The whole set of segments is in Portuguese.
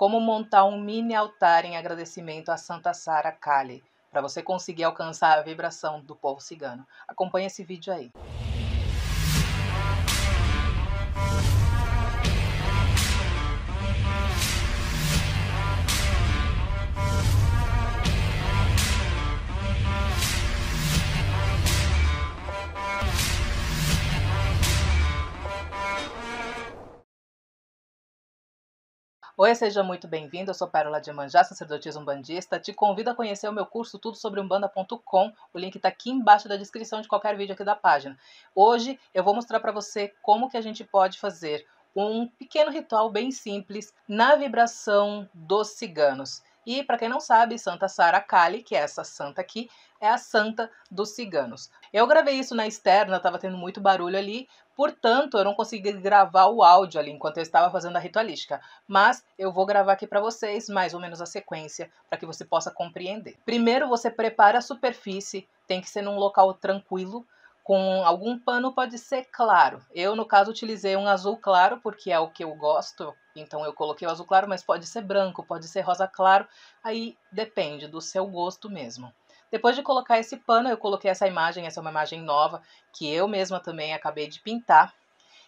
como montar um mini altar em agradecimento a Santa Sara Kali, para você conseguir alcançar a vibração do povo cigano. Acompanhe esse vídeo aí. Oi, seja muito bem-vindo. Eu sou Pérola de Manjá, sacerdotisa umbandista. Te convido a conhecer o meu curso Tudo sobre Umbanda.com. O link está aqui embaixo da descrição de qualquer vídeo aqui da página. Hoje eu vou mostrar para você como que a gente pode fazer um pequeno ritual bem simples na vibração dos ciganos. E, para quem não sabe, Santa Sara Kali, que é essa santa aqui, é a santa dos ciganos. Eu gravei isso na externa, estava tendo muito barulho ali, portanto, eu não consegui gravar o áudio ali enquanto eu estava fazendo a ritualística, mas eu vou gravar aqui para vocês mais ou menos a sequência para que você possa compreender. Primeiro você prepara a superfície, tem que ser num local tranquilo, com algum pano pode ser claro. Eu, no caso, utilizei um azul claro, porque é o que eu gosto, então eu coloquei o azul claro, mas pode ser branco, pode ser rosa claro, aí depende do seu gosto mesmo. Depois de colocar esse pano, eu coloquei essa imagem, essa é uma imagem nova, que eu mesma também acabei de pintar.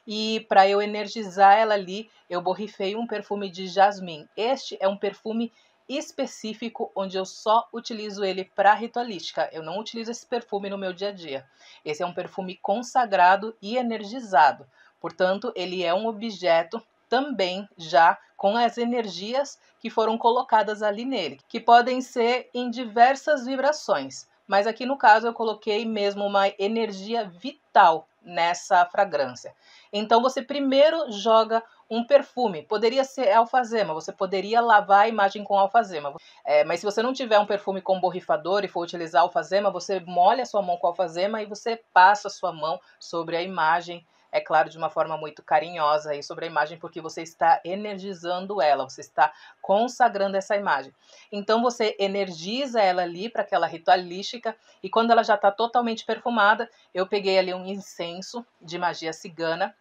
E para eu energizar ela ali, eu borrifei um perfume de jasmim. Este é um perfume específico onde eu só utilizo ele para ritualística. Eu não utilizo esse perfume no meu dia a dia. Esse é um perfume consagrado e energizado. Portanto, ele é um objeto também já com as energias que foram colocadas ali nele, que podem ser em diversas vibrações. Mas aqui no caso eu coloquei mesmo uma energia vital nessa fragrância. Então você primeiro joga um perfume. Poderia ser alfazema, você poderia lavar a imagem com alfazema. É, mas se você não tiver um perfume com borrifador e for utilizar alfazema, você molha a sua mão com alfazema e você passa a sua mão sobre a imagem é claro, de uma forma muito carinhosa aí sobre a imagem, porque você está energizando ela, você está consagrando essa imagem. Então você energiza ela ali para aquela ritualística, e quando ela já está totalmente perfumada, eu peguei ali um incenso de magia cigana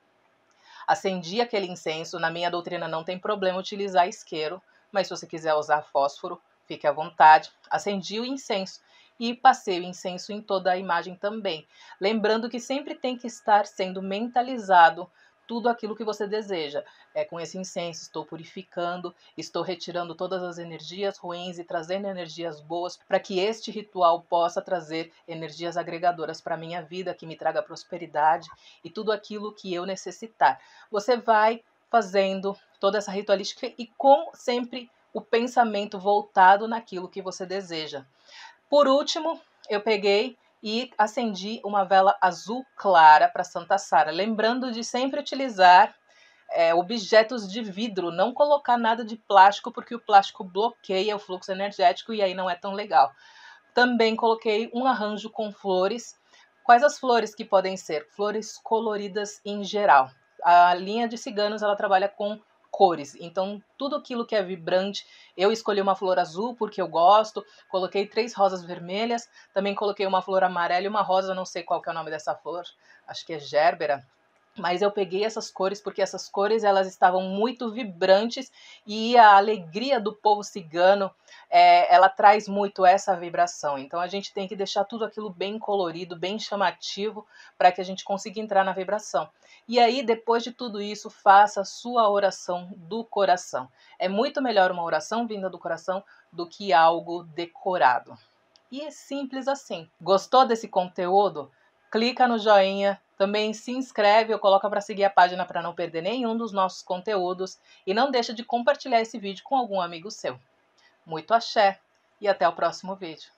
Acendi aquele incenso. Na minha doutrina não tem problema utilizar isqueiro, mas se você quiser usar fósforo, fique à vontade. Acendi o incenso e passei o incenso em toda a imagem também. Lembrando que sempre tem que estar sendo mentalizado tudo aquilo que você deseja. É, com esse incenso, estou purificando, estou retirando todas as energias ruins e trazendo energias boas para que este ritual possa trazer energias agregadoras para a minha vida, que me traga prosperidade e tudo aquilo que eu necessitar. Você vai fazendo toda essa ritualística e com sempre o pensamento voltado naquilo que você deseja. Por último, eu peguei e acendi uma vela azul clara para Santa Sara, lembrando de sempre utilizar é, objetos de vidro, não colocar nada de plástico, porque o plástico bloqueia o fluxo energético e aí não é tão legal. Também coloquei um arranjo com flores. Quais as flores que podem ser? Flores coloridas em geral. A linha de ciganos ela trabalha com cores. Então, tudo aquilo que é vibrante, eu escolhi uma flor azul porque eu gosto, coloquei três rosas vermelhas, também coloquei uma flor amarela e uma rosa, não sei qual que é o nome dessa flor, acho que é gerbera, mas eu peguei essas cores porque essas cores elas estavam muito vibrantes e a alegria do povo cigano é, ela traz muito essa vibração então a gente tem que deixar tudo aquilo bem colorido bem chamativo para que a gente consiga entrar na vibração e aí depois de tudo isso faça a sua oração do coração é muito melhor uma oração vinda do coração do que algo decorado e é simples assim gostou desse conteúdo clica no joinha também se inscreve ou coloca para seguir a página para não perder nenhum dos nossos conteúdos e não deixa de compartilhar esse vídeo com algum amigo seu. Muito axé e até o próximo vídeo.